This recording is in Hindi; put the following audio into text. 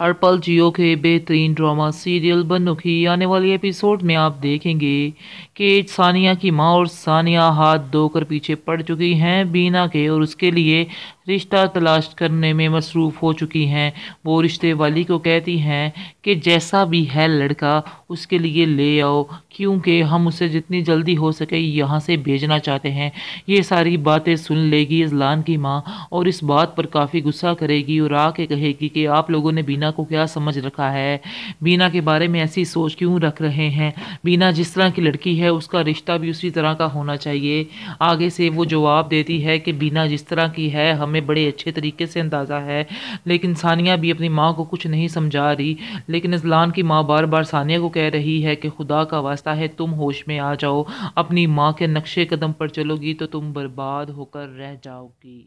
हर जियो के बेहतरीन ड्रामा सीरियल बनुखी की आने वाली एपिसोड में आप देखेंगे कि सानिया की माँ और सानिया हाथ धोकर पीछे पड़ चुकी हैं बीना के और उसके लिए रिश्ता तलाश करने में मसरूफ़ हो चुकी हैं वो रिश्ते वाली को कहती हैं कि जैसा भी है लड़का उसके लिए ले आओ क्योंकि हम उसे जितनी जल्दी हो सके यहाँ से भेजना चाहते हैं ये सारी बातें सुन लेगी अजलान की माँ और इस बात पर काफ़ी गुस्सा करेगी और आके कहेगी कि आप लोगों ने बीना को क्या समझ रखा है बीना के बारे में ऐसी सोच क्यों रख रहे हैं बीना जिस तरह की लड़की है उसका रिश्ता भी उसी तरह का होना चाहिए आगे से वो जवाब देती है कि बीना जिस तरह की है हम हमें बड़े अच्छे तरीके से अंदाज़ा है लेकिन सानिया भी अपनी माँ को कुछ नहीं समझा रही लेकिन इजलान की माँ बार बार सानिया को कह रही है कि खुदा का वास्ता है तुम होश में आ जाओ अपनी माँ के नक्शे कदम पर चलोगी तो तुम बर्बाद होकर रह जाओगी